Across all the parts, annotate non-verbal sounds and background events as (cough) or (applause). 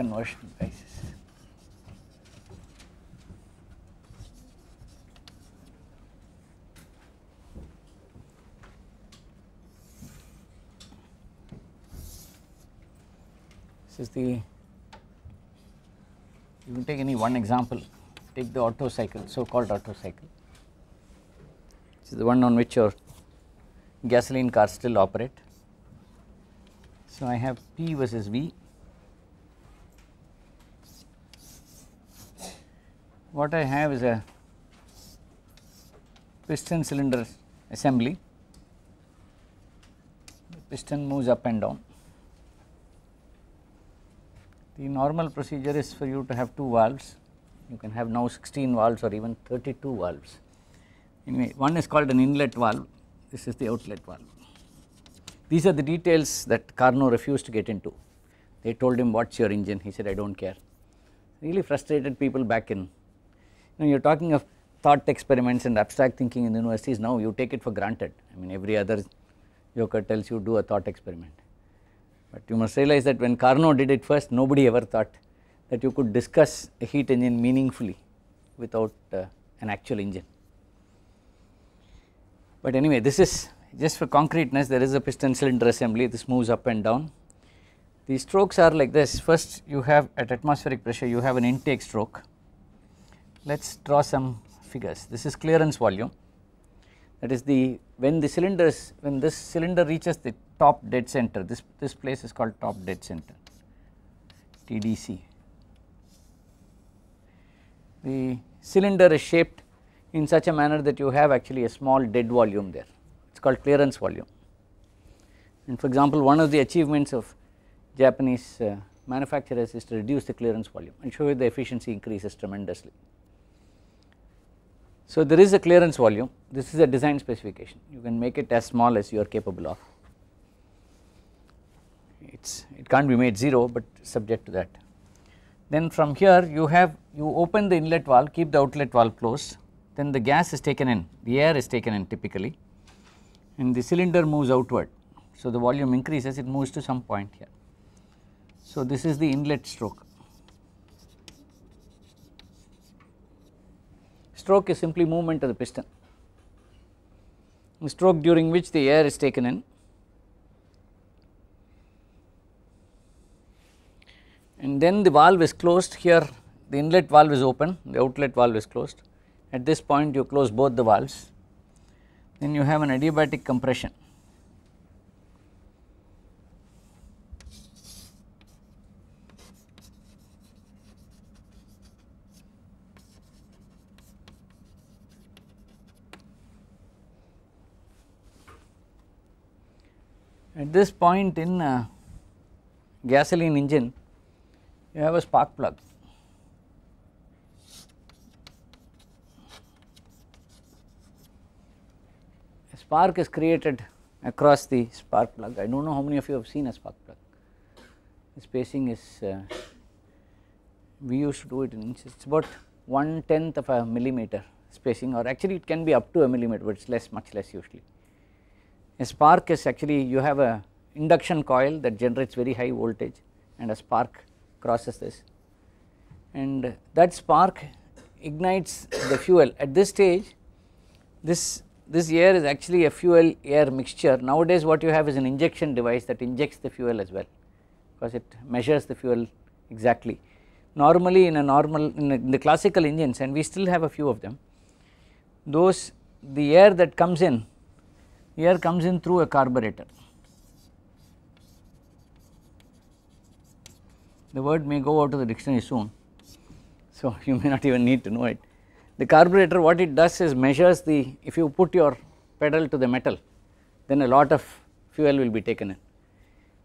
conversion basis. This is the, you can take any one example, take the auto cycle, so called auto cycle. This is the one on which your gasoline cars still operate. So, I have P versus V what I have is a piston cylinder assembly, the piston moves up and down. The normal procedure is for you to have 2 valves, you can have now 16 valves or even 32 valves. Anyway, one is called an inlet valve, this is the outlet valve. These are the details that Carnot refused to get into. They told him, what's your engine? He said, I don't care. Really frustrated people back in you know you are talking of thought experiments and abstract thinking in the universities now you take it for granted. I mean every other yoker tells you do a thought experiment. But you must realize that when Carnot did it first nobody ever thought that you could discuss a heat engine meaningfully without uh, an actual engine. But anyway this is just for concreteness there is a piston cylinder assembly this moves up and down. The strokes are like this first you have at atmospheric pressure you have an intake stroke let us draw some figures. This is clearance volume that is the when the cylinders when this cylinder reaches the top dead center this this place is called top dead center TDC. The cylinder is shaped in such a manner that you have actually a small dead volume there it is called clearance volume. And for example, one of the achievements of Japanese uh, manufacturers is to reduce the clearance volume and show you the efficiency increases tremendously. So, there is a clearance volume this is a design specification you can make it as small as you are capable of it's it can't be made 0 but subject to that. Then from here you have you open the inlet valve keep the outlet valve closed then the gas is taken in the air is taken in typically and the cylinder moves outward. So, the volume increases it moves to some point here. So, this is the inlet stroke stroke is simply movement of the piston, stroke during which the air is taken in and then the valve is closed here the inlet valve is open the outlet valve is closed at this point you close both the valves then you have an adiabatic compression at this point in uh, gasoline engine you have a spark plug. A spark is created across the spark plug. I do not know how many of you have seen a spark plug. The spacing is uh, we used to do it in inches, it is about one tenth of a millimeter spacing or actually it can be up to a millimeter, but it is less much less usually. A spark is actually you have a induction coil that generates very high voltage and a spark crosses this and that spark ignites the fuel. At this stage this, this air is actually a fuel air mixture. Nowadays what you have is an injection device that injects the fuel as well because it measures the fuel exactly. Normally in a normal in, a, in the classical engines and we still have a few of them those the air that comes in air comes in through a carburetor. The word may go out of the dictionary soon, (laughs) so you may not even need to know it. The carburetor what it does is measures the, if you put your pedal to the metal, then a lot of fuel will be taken in.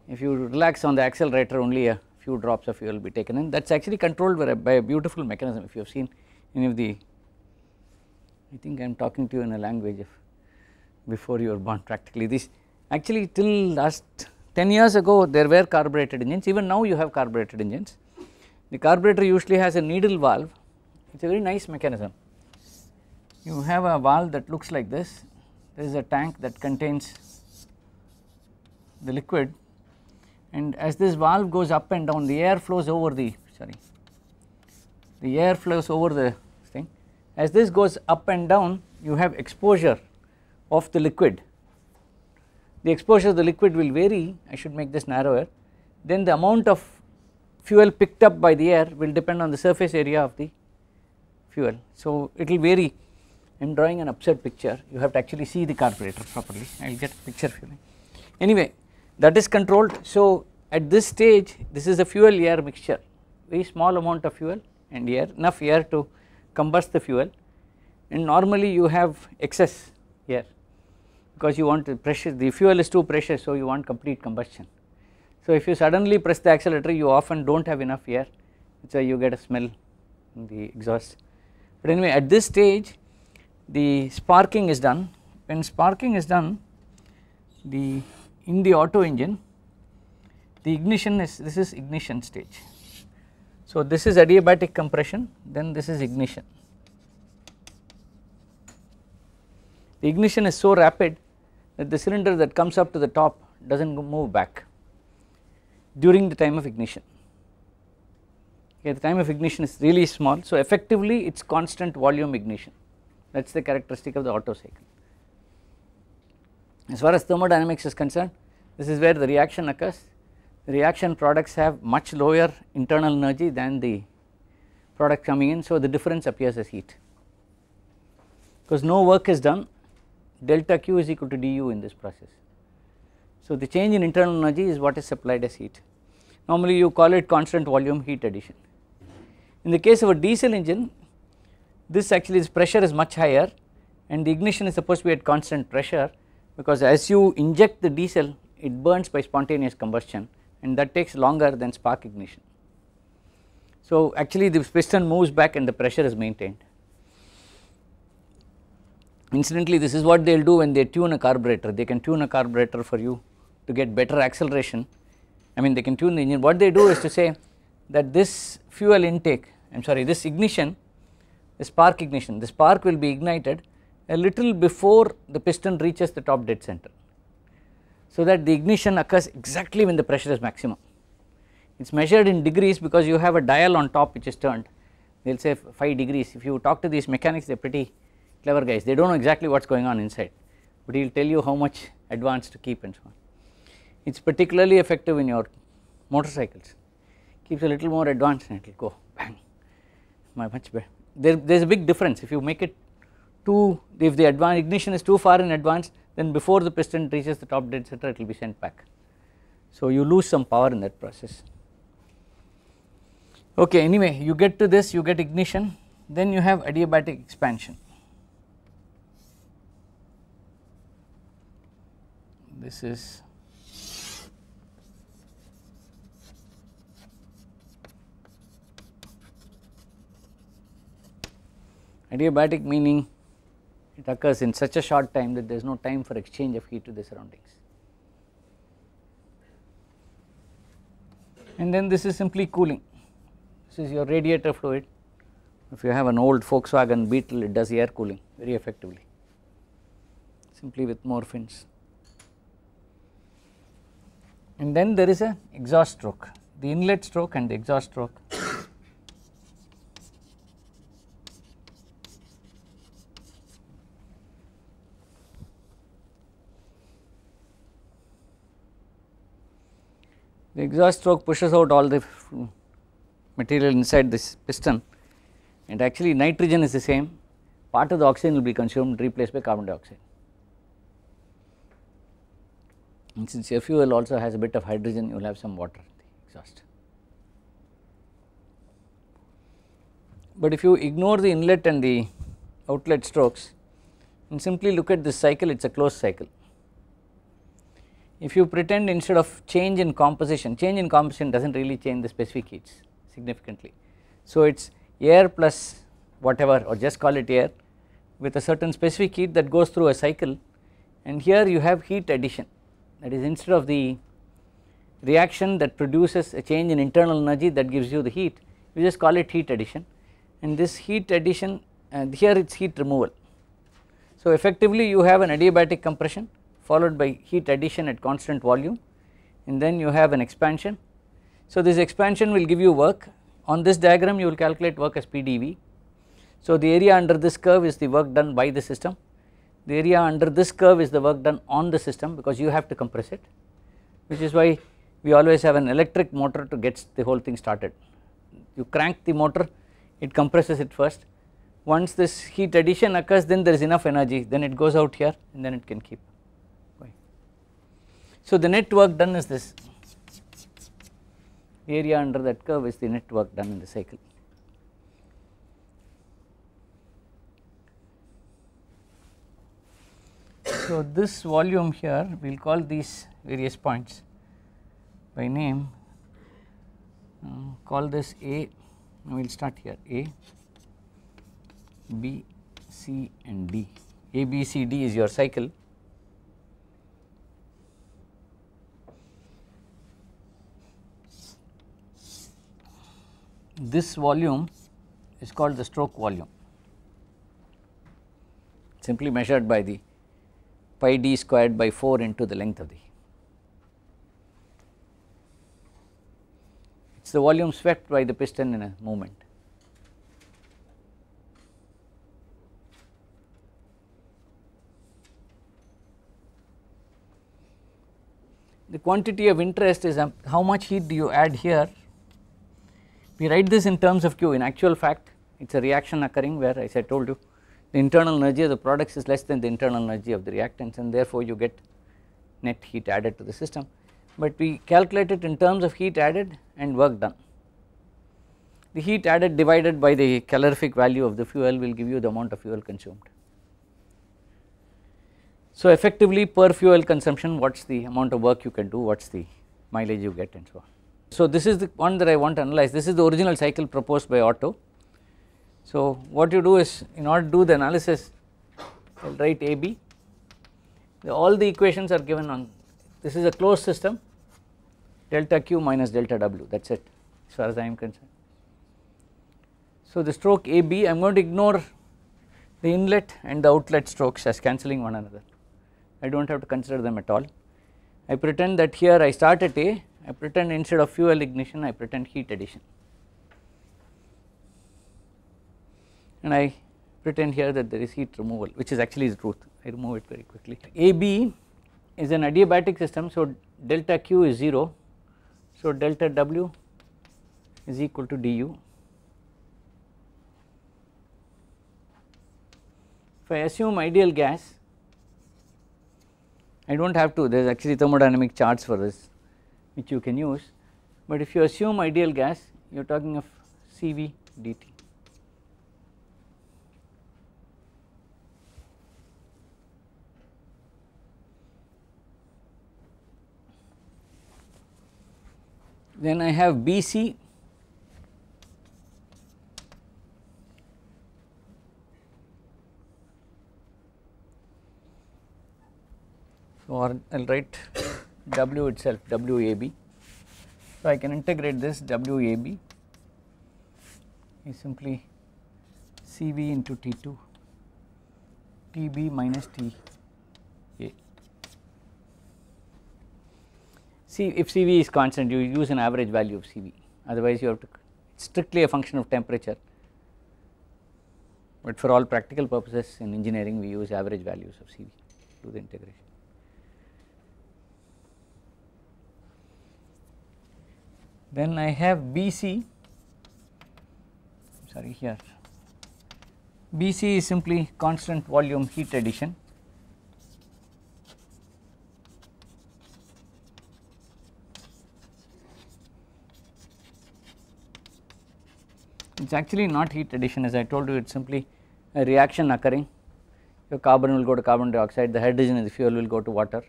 If you relax on the accelerator only a few drops of fuel will be taken in, that is actually controlled by a, by a beautiful mechanism if you have seen any of the, I think I am talking to you in a language of before you were born practically these actually till last 10 years ago there were carbureted engines even now you have carbureted engines. The carburetor usually has a needle valve it is a very nice mechanism. You have a valve that looks like this there is a tank that contains the liquid and as this valve goes up and down the air flows over the sorry the air flows over the thing as this goes up and down you have exposure of the liquid. The exposure of the liquid will vary, I should make this narrower, then the amount of fuel picked up by the air will depend on the surface area of the fuel. So, it will vary. I am drawing an absurd picture, you have to actually see the carburetor properly, I will get a picture for you. Anyway, that is controlled. So, at this stage, this is a fuel air mixture, very small amount of fuel and air, enough air to combust the fuel and normally you have excess here because you want the pressure the fuel is too precious so you want complete combustion. So if you suddenly press the accelerator you often do not have enough air so you get a smell in the exhaust. But anyway at this stage the sparking is done when sparking is done the in the auto engine the ignition is this is ignition stage. So this is adiabatic compression then this is ignition. The ignition is so rapid that the cylinder that comes up to the top does not move back during the time of ignition. Okay, the time of ignition is really small. So, effectively it is constant volume ignition that is the characteristic of the Otto cycle. As far as thermodynamics is concerned this is where the reaction occurs. The reaction products have much lower internal energy than the product coming in. So, the difference appears as heat because no work is done delta Q is equal to du in this process. So, the change in internal energy is what is supplied as heat. Normally you call it constant volume heat addition. In the case of a diesel engine, this actually is pressure is much higher and the ignition is supposed to be at constant pressure because as you inject the diesel it burns by spontaneous combustion and that takes longer than spark ignition. So, actually the piston moves back and the pressure is maintained. Incidentally, this is what they will do when they tune a carburetor. They can tune a carburetor for you to get better acceleration. I mean they can tune the engine. What they do is to say that this fuel intake, I am sorry, this ignition, spark ignition, the spark will be ignited a little before the piston reaches the top dead center. So that the ignition occurs exactly when the pressure is maximum. It is measured in degrees because you have a dial on top which is turned. They will say 5 degrees. If you talk to these mechanics, they are pretty clever guys they do not know exactly what is going on inside, but he will tell you how much advance to keep and so on. It is particularly effective in your motorcycles keeps a little more advance and it will go bang much better. There, there is a big difference if you make it too if the advance ignition is too far in advance then before the piston reaches the top dead center it will be sent back. So, you lose some power in that process. Okay, anyway you get to this you get ignition then you have adiabatic expansion. this is adiabatic meaning it occurs in such a short time that there is no time for exchange of heat to the surroundings. And then this is simply cooling, this is your radiator fluid. If you have an old Volkswagen Beetle, it does air cooling very effectively, simply with more fins and then there is a exhaust stroke, the inlet stroke and the exhaust stroke. the exhaust stroke pushes out all the material inside this piston and actually nitrogen is the same part of the oxygen will be consumed replaced by carbon dioxide. And since your fuel also has a bit of hydrogen, you will have some water in the exhaust. But if you ignore the inlet and the outlet strokes and simply look at this cycle, it is a closed cycle. If you pretend instead of change in composition, change in composition does not really change the specific heats significantly. So, it is air plus whatever or just call it air with a certain specific heat that goes through a cycle and here you have heat addition that is instead of the reaction that produces a change in internal energy that gives you the heat we just call it heat addition and this heat addition and here it is heat removal. So effectively you have an adiabatic compression followed by heat addition at constant volume and then you have an expansion. So this expansion will give you work on this diagram you will calculate work as PDV. So the area under this curve is the work done by the system the area under this curve is the work done on the system because you have to compress it which is why we always have an electric motor to get the whole thing started. You crank the motor it compresses it first once this heat addition occurs then there is enough energy then it goes out here and then it can keep going. So the net work done is this the area under that curve is the net work done in the cycle. So, this volume here we will call these various points by name uh, call this A we will start here A, B, C and D. A, B, C, D is your cycle. This volume is called the stroke volume simply measured by the pi d squared by 4 into the length of the it is the volume swept by the piston in a movement. The quantity of interest is um, how much heat do you add here. We write this in terms of Q in actual fact it is a reaction occurring where as I told you the internal energy of the products is less than the internal energy of the reactants and therefore you get net heat added to the system. But we calculate it in terms of heat added and work done. The heat added divided by the calorific value of the fuel will give you the amount of fuel consumed. So effectively per fuel consumption what is the amount of work you can do, what is the mileage you get and so on. So this is the one that I want to analyze, this is the original cycle proposed by Otto so, what you do is in order to do the analysis I will write AB the, all the equations are given on this is a closed system delta q minus delta w that is it as far as I am concerned. So, the stroke AB I am going to ignore the inlet and the outlet strokes as cancelling one another I do not have to consider them at all. I pretend that here I start at A I pretend instead of fuel ignition I pretend heat addition. and I pretend here that there is heat removal which is actually is truth I remove it very quickly. AB is an adiabatic system so delta Q is 0 so delta W is equal to du. If I assume ideal gas I do not have to there is actually thermodynamic charts for this which you can use but if you assume ideal gas you are talking of Cv dt. Then I have BC So, I will write W itself WAB. So, I can integrate this WAB is simply CV into T2 TB minus T See, if Cv is constant you use an average value of Cv otherwise you have to strictly a function of temperature but for all practical purposes in engineering we use average values of Cv to the integration. Then I have BC sorry here BC is simply constant volume heat addition it is actually not heat addition as I told you it is simply a reaction occurring your carbon will go to carbon dioxide the hydrogen in the fuel will go to water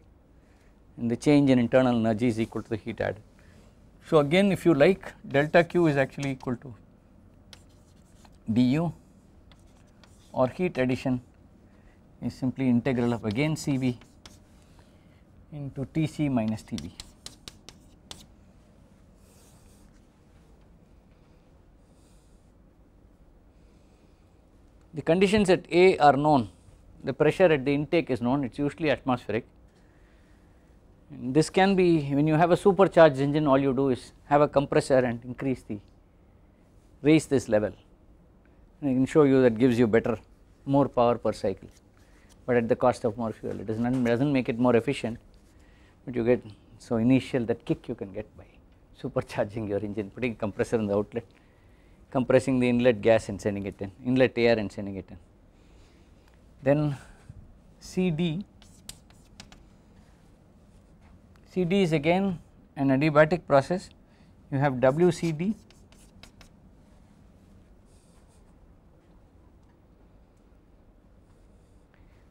and the change in internal energy is equal to the heat added. So again if you like delta Q is actually equal to du or heat addition is simply integral of again Cv into Tc minus Tb. The conditions at A are known, the pressure at the intake is known, it is usually atmospheric. this can be when you have a supercharged engine all you do is have a compressor and increase the raise this level and I can show you that gives you better more power per cycle but at the cost of more fuel it does not does not make it more efficient but you get so initial that kick you can get by supercharging your engine putting compressor in the outlet compressing the inlet gas and sending it in, inlet air and sending it in. Then CD, CD is again an adiabatic process, you have WCD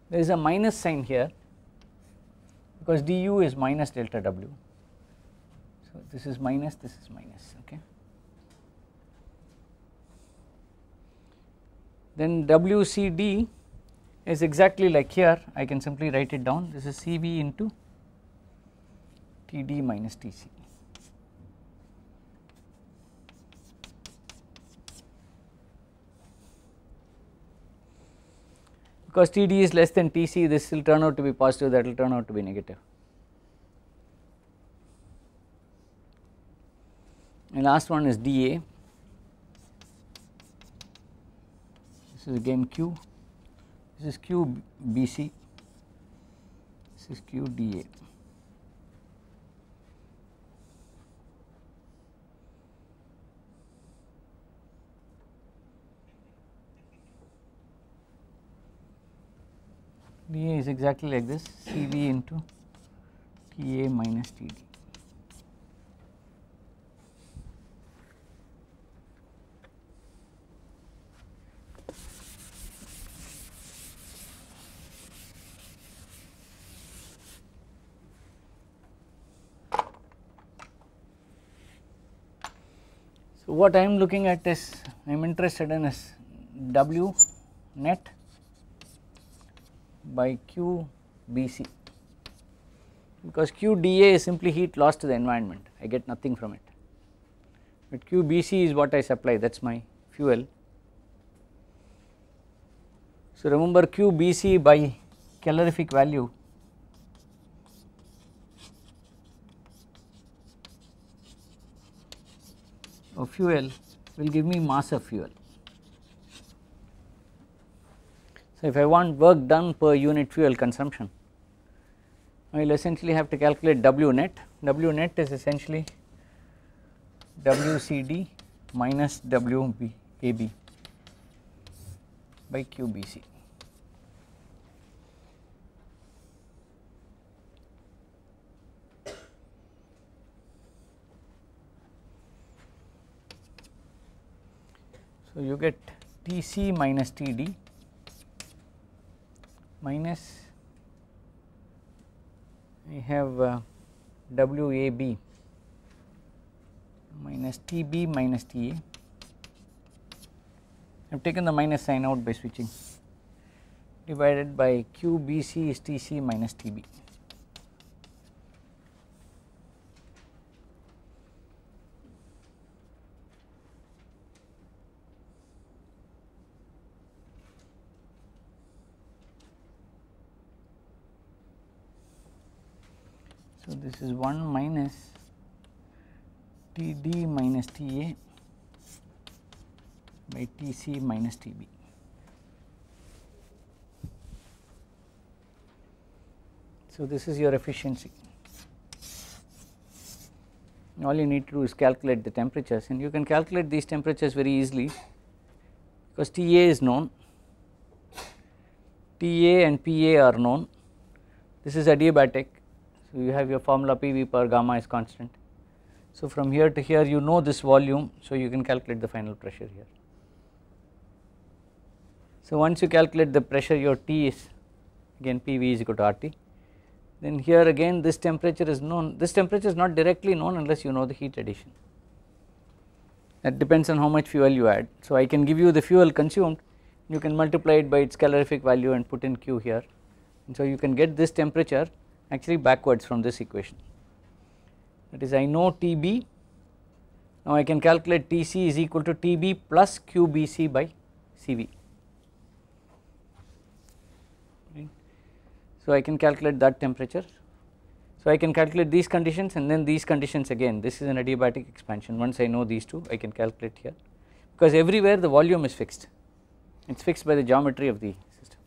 there is a minus sign here because du is minus delta w. So, this is minus, this is minus, okay. Then WCD is exactly like here I can simply write it down this is CB into TD minus TC. Because TD is less than TC this will turn out to be positive that will turn out to be negative. And last one is DA this is again q, this is q bc, this is q da. dA is exactly like this CV into TA minus TD. what I am looking at is I am interested in is W net by QBC because Q DA is simply heat lost to the environment I get nothing from it but QBC is what I supply that is my fuel. So remember QBC by calorific value of fuel will give me mass of fuel. So, if I want work done per unit fuel consumption, I will essentially have to calculate W net. W net is essentially WCD minus W B A B by QBC. So, you get T c minus T d minus I have uh, W a b minus T b minus T a. I have taken the minus sign out by switching divided by Q b c is T c minus T b. So, this is 1 minus T d minus T a by T c minus T b. So, this is your efficiency. All you need to do is calculate the temperatures and you can calculate these temperatures very easily because T A is known, T A and P A are known. This is adiabatic so, you have your formula PV per gamma is constant. So, from here to here you know this volume, so you can calculate the final pressure here. So, once you calculate the pressure your T is again PV is equal to RT, then here again this temperature is known, this temperature is not directly known unless you know the heat addition. That depends on how much fuel you add. So, I can give you the fuel consumed, you can multiply it by its calorific value and put in Q here. And so, you can get this temperature actually backwards from this equation. That is I know TB, now I can calculate TC is equal to TB plus QBC by CV. So I can calculate that temperature. So I can calculate these conditions and then these conditions again this is an adiabatic expansion once I know these two I can calculate here because everywhere the volume is fixed it is fixed by the geometry of the system.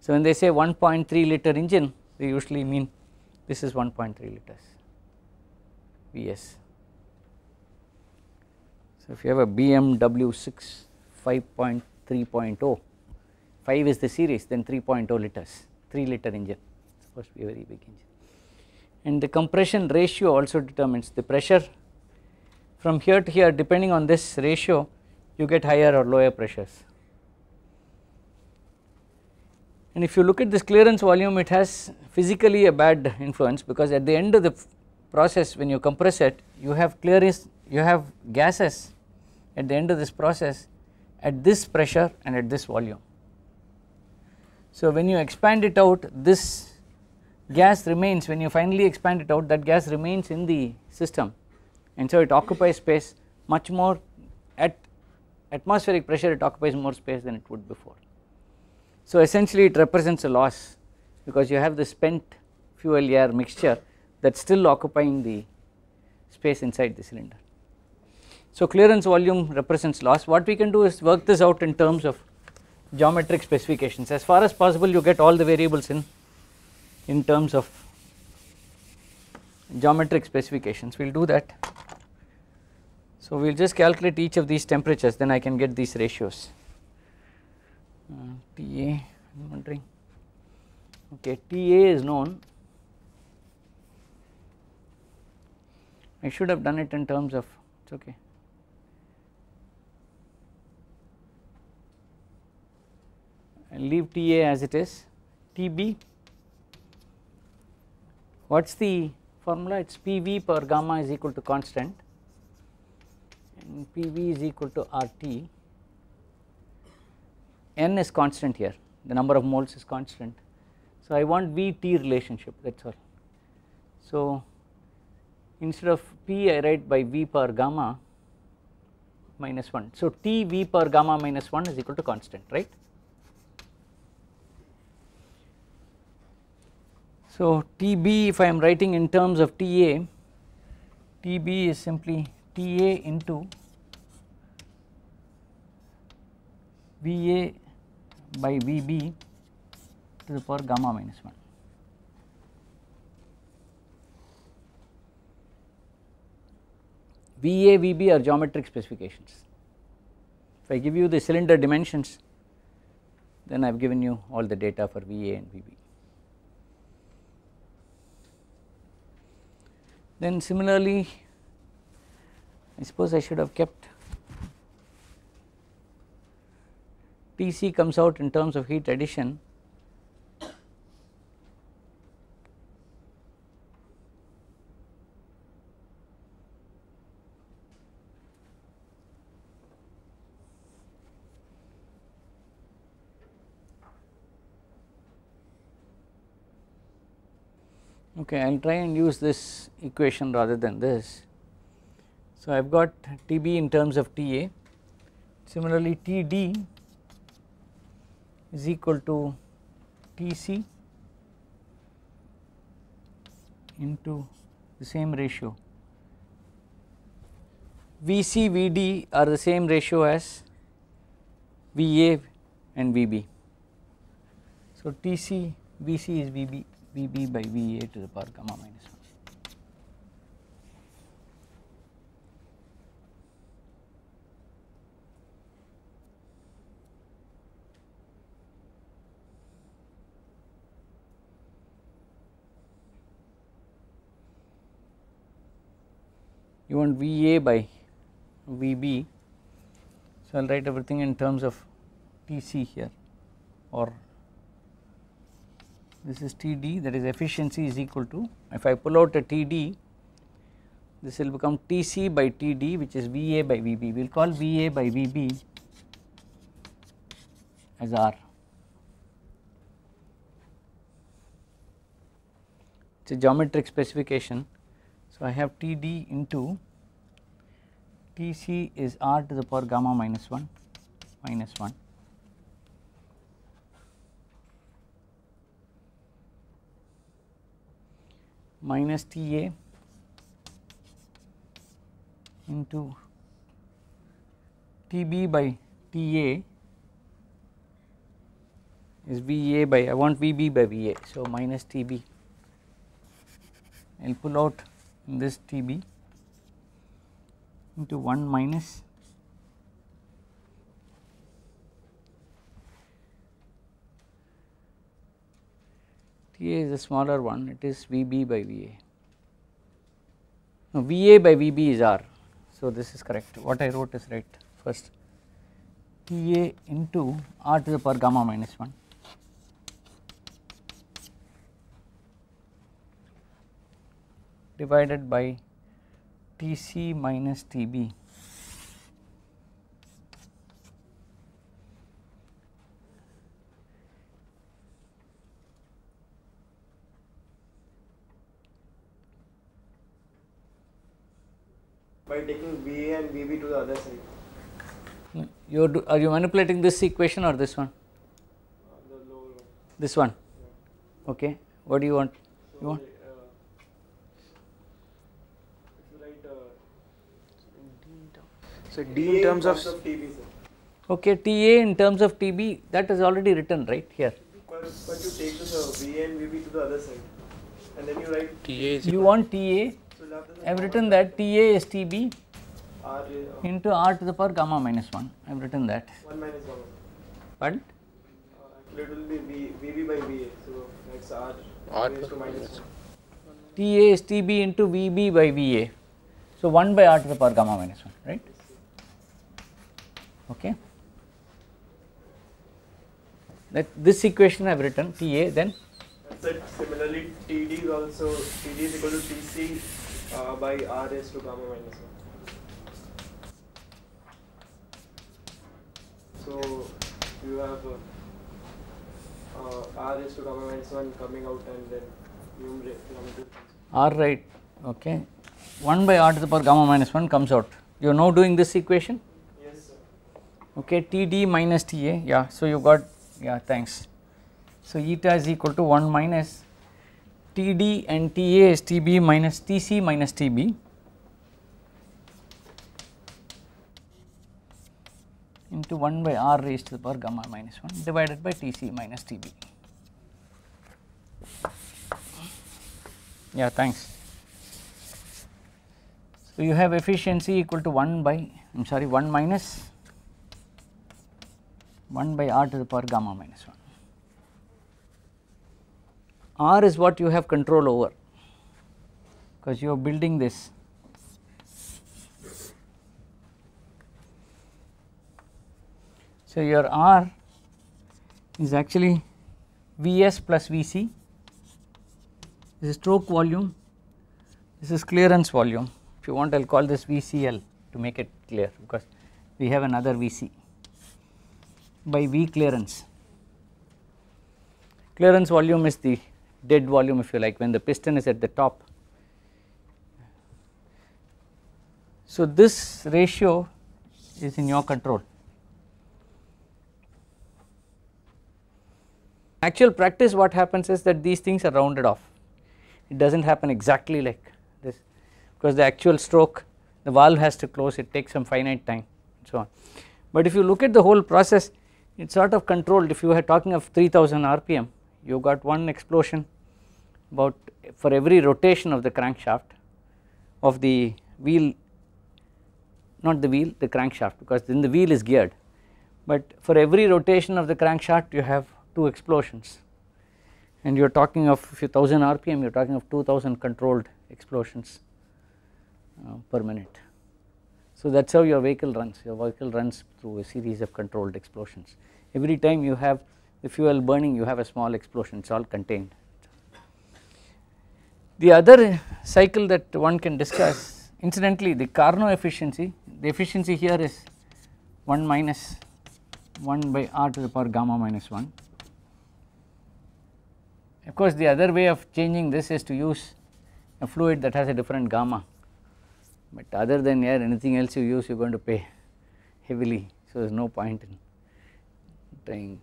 So when they say 1.3 liter engine they usually mean this is 1.3 liters Vs. So, if you have a BMW 6 5.3.0, 5 is the series then 3.0 liters, 3 liter engine supposed to be a very big engine. And the compression ratio also determines the pressure from here to here depending on this ratio you get higher or lower pressures. And if you look at this clearance volume it has physically a bad influence because at the end of the process when you compress it you have clearance you have gases at the end of this process at this pressure and at this volume. So, when you expand it out this gas remains when you finally expand it out that gas remains in the system and so it occupies space much more at atmospheric pressure it occupies more space than it would before. So, essentially it represents a loss because you have the spent fuel air mixture that is still occupying the space inside the cylinder. So, clearance volume represents loss what we can do is work this out in terms of geometric specifications as far as possible you get all the variables in in terms of geometric specifications we will do that. So, we will just calculate each of these temperatures then I can get these ratios. TA am wondering okay TA is known I should have done it in terms of it's okay I'll leave TA as it is TB what is the formula it is PV per gamma is equal to constant and PV is equal to RT n is constant here the number of moles is constant. So I want VT relationship that is all. So instead of P I write by V power gamma minus 1. So T V power gamma minus 1 is equal to constant right. So TB if I am writing in terms of T A, T B is simply TA into VA by Vb to the power gamma minus 1. Va, Vb are geometric specifications. If I give you the cylinder dimensions, then I have given you all the data for Va and Vb. Then similarly, I suppose I should have kept Pc comes out in terms of heat addition okay I will try and use this equation rather than this. So, I have got T b in terms of T a similarly T d is equal to T c into the same ratio. V c V d are the same ratio as V a and V b. So, T c V c is VB by V a to the power gamma minus 1. you want V A by V B. So, I will write everything in terms of T C here or this is T D that is efficiency is equal to if I pull out a T D this will become T C by T D which is V A by V B. We will call V A by V B as R. It is a geometric specification so, I have T d into T c is r to the power gamma minus 1 minus 1 minus T a into T b by T a is V A by I want V B by V A. So, minus T B. I will pull out this TB into 1 minus TA is a smaller one it is VB by VA. Now VA by VB is R. So, this is correct what I wrote is right first TA into R to the power gamma minus 1 divided by Tc minus Tb. By taking Va and Vb to the other side. Hmm. You are, you manipulating this equation or this uh, one? This one. Okay. What do you want? You want? So D in terms, of, TB, Okay, TA in terms of TB, that is already written right here. But, but you take the VA and VB to the other side and then you write. TA is You want TA, so I have written that TA is TB R uh, into R to the power gamma minus 1, I have written that. 1 minus 1. But. Uh, actually it will be VB by VA, so that's R, R raised to minus 1. TA is TB into VB by VA. So 1 by R to the power gamma minus 1, right? okay. That this equation I have written TA then. It. Similarly, TD is also TD is equal to TC uh, by Rs to gamma minus 1. So you have uh, to gamma minus 1 coming out and then R right, okay. 1 by R to the power gamma minus 1 comes out. You are now doing this equation okay td minus ta yeah so you got yeah thanks so eta is equal to 1 minus td and ta is tb minus tc minus tb into 1 by r raised to the power gamma minus 1 divided by tc minus tb yeah thanks so you have efficiency equal to 1 by i'm sorry 1 minus 1 by r to the power gamma minus 1. r is what you have control over because you are building this. So, your r is actually V s plus V c, this is stroke volume, this is clearance volume. If you want, I will call this V c l to make it clear because we have another V c by V clearance. Clearance volume is the dead volume if you like when the piston is at the top. So, this ratio is in your control. Actual practice what happens is that these things are rounded off, it does not happen exactly like this because the actual stroke the valve has to close it takes some finite time and so on. But if you look at the whole process it is sort of controlled if you are talking of 3000 rpm you got one explosion about for every rotation of the crankshaft of the wheel not the wheel the crankshaft because then the wheel is geared but for every rotation of the crankshaft you have two explosions and you are talking of if 1000 rpm you are talking of 2000 controlled explosions uh, per minute. So that is how your vehicle runs, your vehicle runs through a series of controlled explosions. Every time you have the fuel burning you have a small explosion, it is all contained. The other cycle that one can discuss incidentally the Carnot efficiency, the efficiency here is 1 minus 1 by r to the power gamma minus 1. Of course, the other way of changing this is to use a fluid that has a different gamma but other than air anything else you use you are going to pay (laughs) heavily. So, there is no point in trying.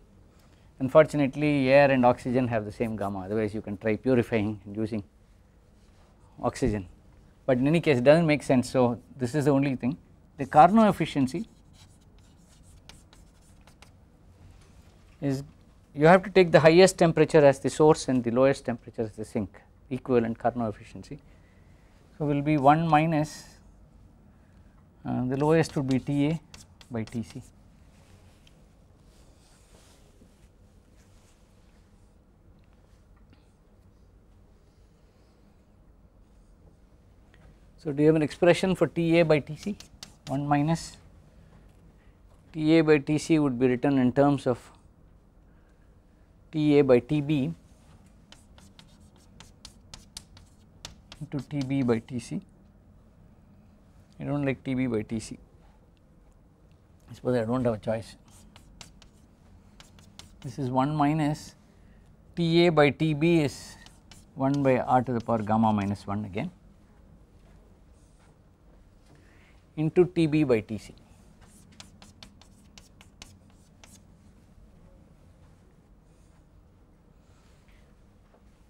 Unfortunately, air and oxygen have the same gamma otherwise you can try purifying and using oxygen, but in any case it does not make sense. So, this is the only thing the Carnot efficiency is you have to take the highest temperature as the source and the lowest temperature as the sink equivalent Carnot efficiency. So, will be 1 minus uh, the lowest would be T A by T C. So, do you have an expression for T A by T C 1 minus T A by T C would be written in terms of T A by T B into T B by T C I do not like TB by TC. suppose I do not have a choice. This is 1 minus TA by TB is 1 by r to the power gamma minus 1 again into TB by TC.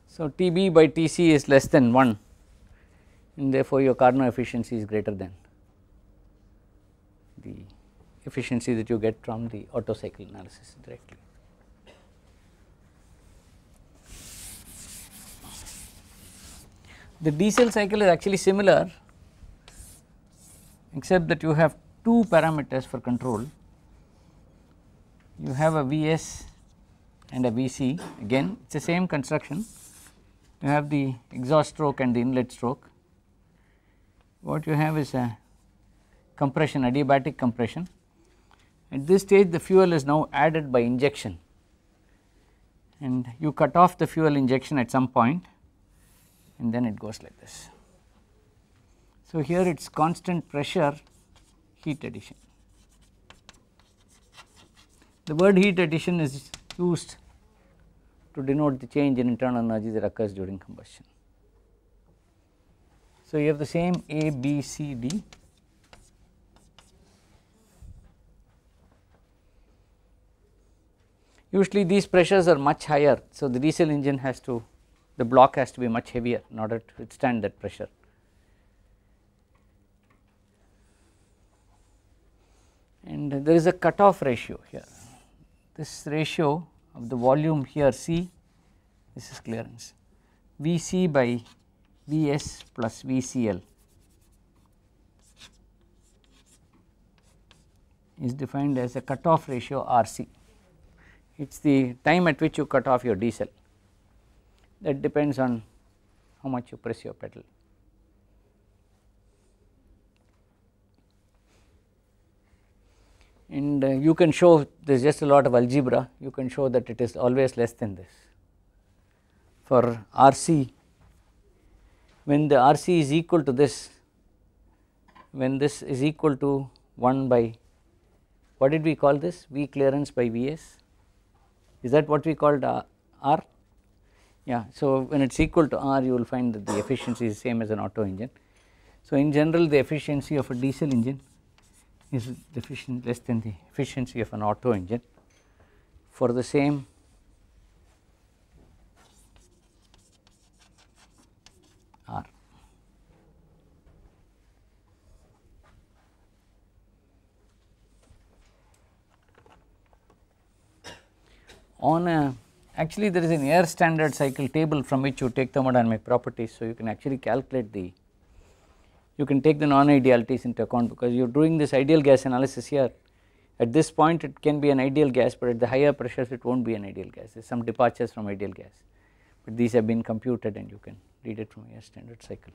So, TB by TC is less than 1 and therefore your Carnot efficiency is greater than the efficiency that you get from the Otto cycle analysis directly. The diesel cycle is actually similar except that you have two parameters for control. You have a Vs and a Vc again it is the same construction you have the exhaust stroke and the inlet stroke what you have is a compression, adiabatic compression. At this stage the fuel is now added by injection and you cut off the fuel injection at some point and then it goes like this. So, here it is constant pressure heat addition. The word heat addition is used to denote the change in internal energy that occurs during combustion. So, you have the same A, B, C, D. Usually these pressures are much higher, so the diesel engine has to, the block has to be much heavier in order to withstand that pressure. And there is a cutoff ratio here, this ratio of the volume here C, this is clearance, VC by Vs plus VCL is defined as a cutoff ratio RC. It is the time at which you cut off your diesel that depends on how much you press your pedal. And uh, you can show there is just a lot of algebra, you can show that it is always less than this. For RC when the RC is equal to this, when this is equal to 1 by what did we call this V clearance by Vs is that what we called uh, R? Yeah, so when it is equal to R you will find that the efficiency is same as an auto engine. So in general the efficiency of a diesel engine is less than the efficiency of an auto engine for the same on a uh, actually there is an air standard cycle table from which you take thermodynamic properties. So, you can actually calculate the you can take the non idealities into account because you are doing this ideal gas analysis here at this point it can be an ideal gas but at the higher pressures it will not be an ideal gas there is some departures from ideal gas but these have been computed and you can read it from air standard cycle.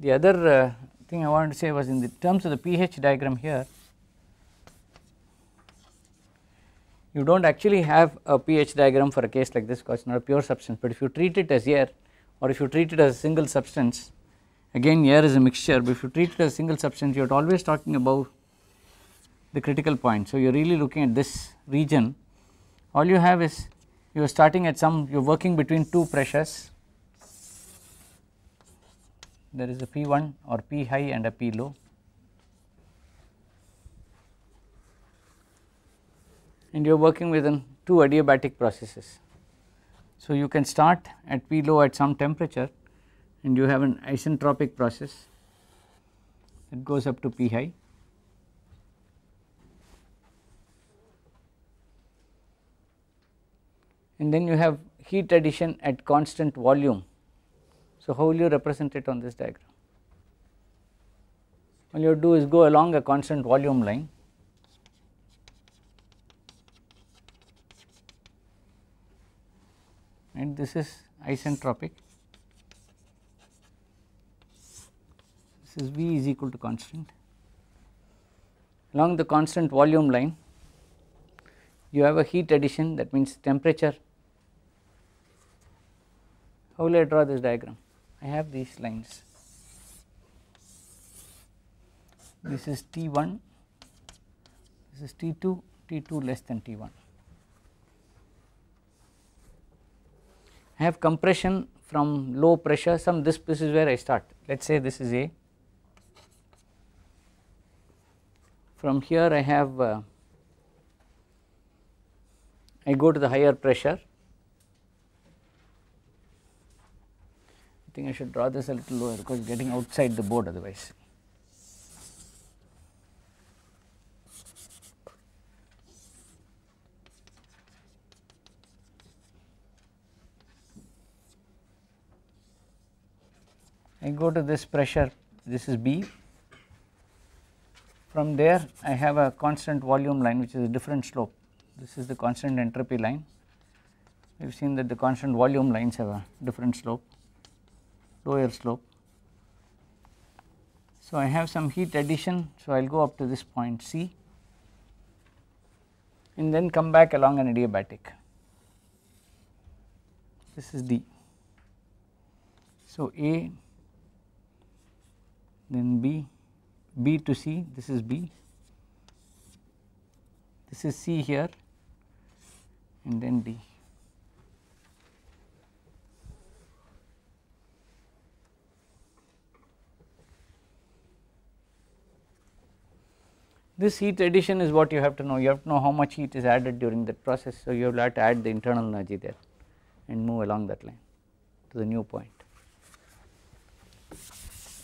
The other uh, thing I wanted to say was in the terms of the pH diagram here you do not actually have a pH diagram for a case like this because it is not a pure substance, but if you treat it as air or if you treat it as a single substance, again air is a mixture, but if you treat it as a single substance, you are always talking about the critical point. So, you are really looking at this region, all you have is you are starting at some, you are working between two pressures, there is a P1 or P high and a P low and you are working with two adiabatic processes. So, you can start at P low at some temperature and you have an isentropic process that goes up to P high. And then you have heat addition at constant volume. So, how will you represent it on this diagram? All you do is go along a constant volume line and this is isentropic. This is V is equal to constant. Along the constant volume line, you have a heat addition that means temperature. How will I draw this diagram? I have these lines. This is T1, this is T2, T2 less than T1. I have compression from low pressure some this this is where I start let us say this is A from here I have uh, I go to the higher pressure I think I should draw this a little lower because getting outside the board otherwise I go to this pressure this is B from there I have a constant volume line which is a different slope this is the constant entropy line we have seen that the constant volume lines have a different slope lower slope. So, I have some heat addition so I will go up to this point C and then come back along an adiabatic this is D. So, A then B, B to C, this is B, this is C here and then D. This heat addition is what you have to know, you have to know how much heat is added during that process. So, you will have to add the internal energy there and move along that line to the new point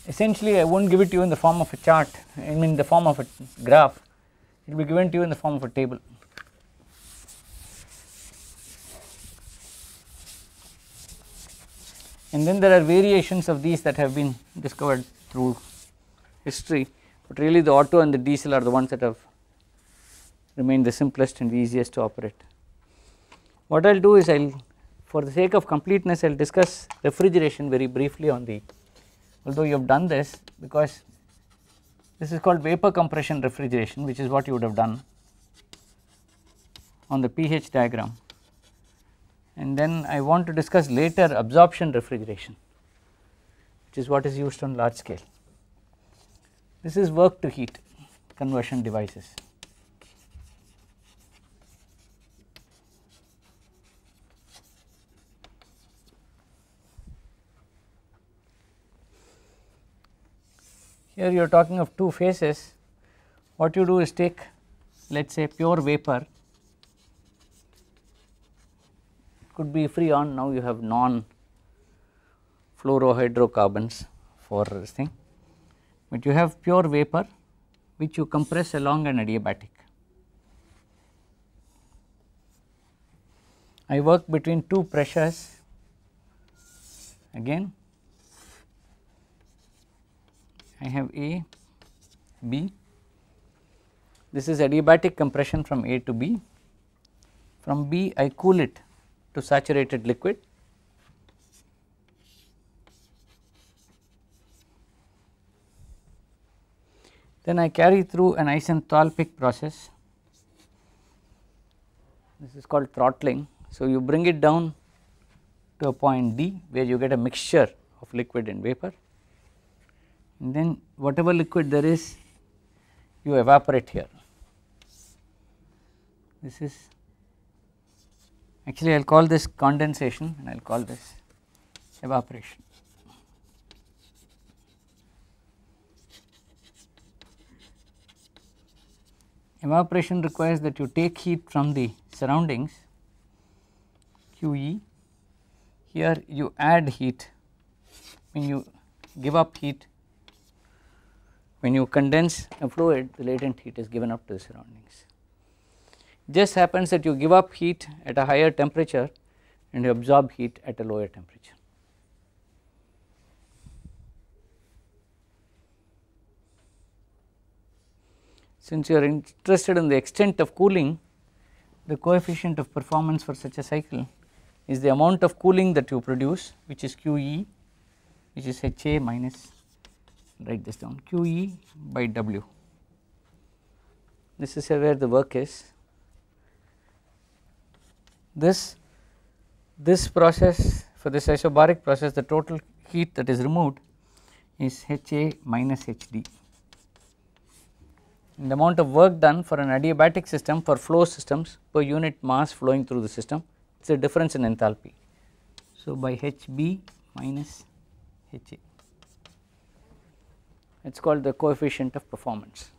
essentially I will not give it to you in the form of a chart I mean the form of a graph it will be given to you in the form of a table. And then there are variations of these that have been discovered through history but really the auto and the diesel are the ones that have remained the simplest and the easiest to operate. What I will do is I will for the sake of completeness I will discuss refrigeration very briefly on the although you have done this because this is called vapor compression refrigeration which is what you would have done on the pH diagram and then I want to discuss later absorption refrigeration which is what is used on large scale. This is work to heat conversion devices. Here you are talking of two phases. What you do is take let us say pure vapor could be freon now you have non fluorohydrocarbons for this thing, but you have pure vapor which you compress along an adiabatic. I work between two pressures again I have A, B. This is adiabatic compression from A to B. From B I cool it to saturated liquid. Then I carry through an isenthalpic process. This is called throttling. So, you bring it down to a point D where you get a mixture of liquid and vapor and then whatever liquid there is you evaporate here. This is actually I will call this condensation and I will call this evaporation. Evaporation requires that you take heat from the surroundings QE, here you add heat, I mean you give up heat when you condense a fluid, the latent heat is given up to the surroundings. just happens that you give up heat at a higher temperature and you absorb heat at a lower temperature. Since you are interested in the extent of cooling, the coefficient of performance for such a cycle is the amount of cooling that you produce which is QE which is HA minus write this down QE by W. This is where the work is. This, this process for this isobaric process the total heat that is removed is HA minus HD. the amount of work done for an adiabatic system for flow systems per unit mass flowing through the system it is a difference in enthalpy. So, by HB minus HA it is called the coefficient of performance.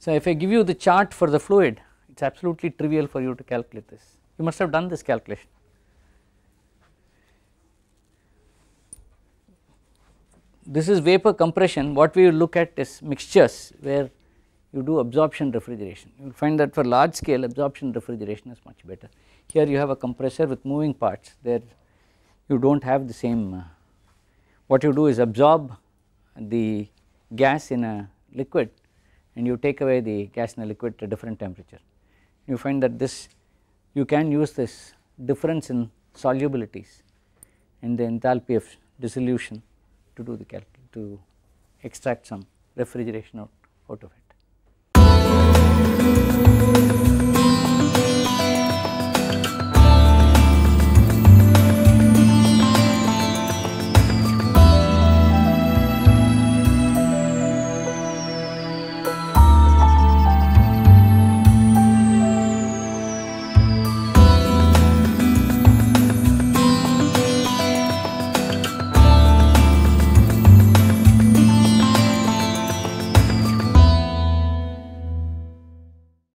So, if I give you the chart for the fluid it is absolutely trivial for you to calculate this you must have done this calculation. This is vapor compression what we will look at is mixtures where you do absorption refrigeration you will find that for large scale absorption refrigeration is much better. Here you have a compressor with moving parts there you do not have the same. Uh, what you do is absorb the gas in a liquid and you take away the gas in a liquid at a different temperature. You find that this you can use this difference in solubilities in the enthalpy of dissolution to do the to extract some refrigeration out, out of it.